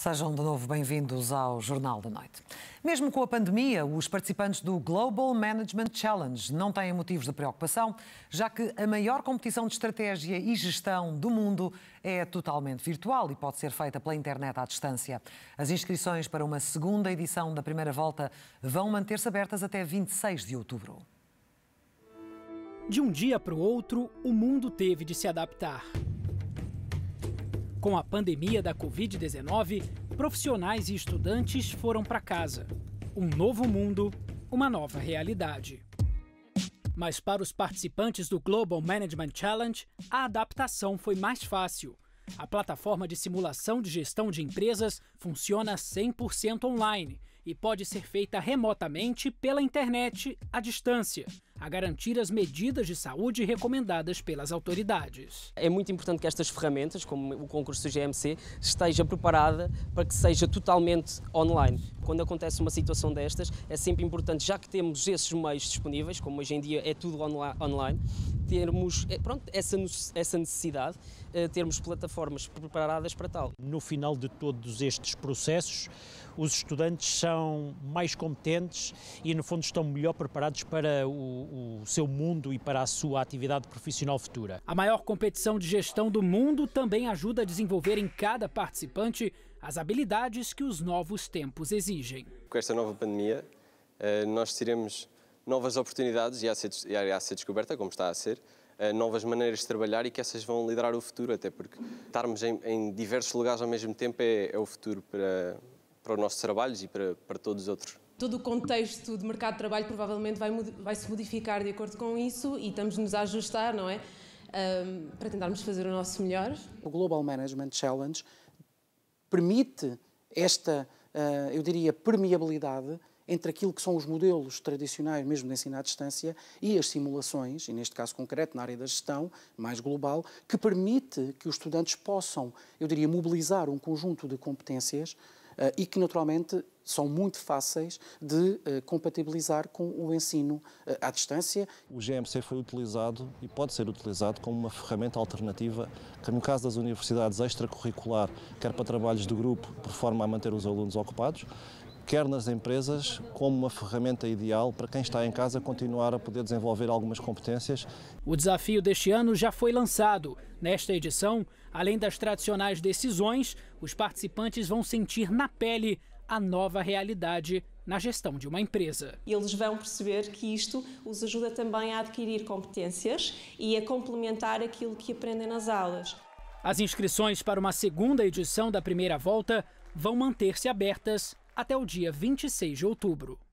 Sejam de novo bem-vindos ao Jornal da Noite. Mesmo com a pandemia, os participantes do Global Management Challenge não têm motivos de preocupação, já que a maior competição de estratégia e gestão do mundo é totalmente virtual e pode ser feita pela internet à distância. As inscrições para uma segunda edição da primeira volta vão manter-se abertas até 26 de outubro. De um dia para o outro, o mundo teve de se adaptar. Com a pandemia da Covid-19, profissionais e estudantes foram para casa. Um novo mundo, uma nova realidade. Mas para os participantes do Global Management Challenge, a adaptação foi mais fácil. A plataforma de simulação de gestão de empresas funciona 100% online e pode ser feita remotamente pela internet à distância a garantir as medidas de saúde recomendadas pelas autoridades. É muito importante que estas ferramentas, como o concurso do GMC, esteja preparada para que seja totalmente online. Quando acontece uma situação destas, é sempre importante, já que temos esses meios disponíveis, como hoje em dia é tudo online, termos é, pronto, essa, essa necessidade, eh, termos plataformas preparadas para tal. No final de todos estes processos, os estudantes são mais competentes e, no fundo, estão melhor preparados para o, o seu mundo e para a sua atividade profissional futura. A maior competição de gestão do mundo também ajuda a desenvolver em cada participante as habilidades que os novos tempos exigem. Com esta nova pandemia, eh, nós teremos novas oportunidades e a ser, e a ser descoberta, como está a ser, eh, novas maneiras de trabalhar e que essas vão liderar o futuro, até porque estarmos em, em diversos lugares ao mesmo tempo é, é o futuro para, para os nossos trabalhos e para, para todos os outros todo o contexto de mercado de trabalho provavelmente vai, vai se modificar de acordo com isso e estamos-nos a ajustar, não é? Um, para tentarmos fazer o nosso melhor. O Global Management Challenge permite esta, uh, eu diria, permeabilidade entre aquilo que são os modelos tradicionais, mesmo de ensino à distância, e as simulações, e neste caso concreto, na área da gestão, mais global, que permite que os estudantes possam, eu diria, mobilizar um conjunto de competências uh, e que, naturalmente, são muito fáceis de eh, compatibilizar com o ensino eh, à distância. O GMC foi utilizado e pode ser utilizado como uma ferramenta alternativa, que no caso das universidades extracurricular, quer para trabalhos de grupo, por forma a manter os alunos ocupados, quer nas empresas, como uma ferramenta ideal para quem está em casa continuar a poder desenvolver algumas competências. O desafio deste ano já foi lançado. Nesta edição, além das tradicionais decisões, os participantes vão sentir na pele a nova realidade na gestão de uma empresa. Eles vão perceber que isto os ajuda também a adquirir competências e a complementar aquilo que aprendem nas aulas. As inscrições para uma segunda edição da primeira volta vão manter-se abertas até o dia 26 de outubro.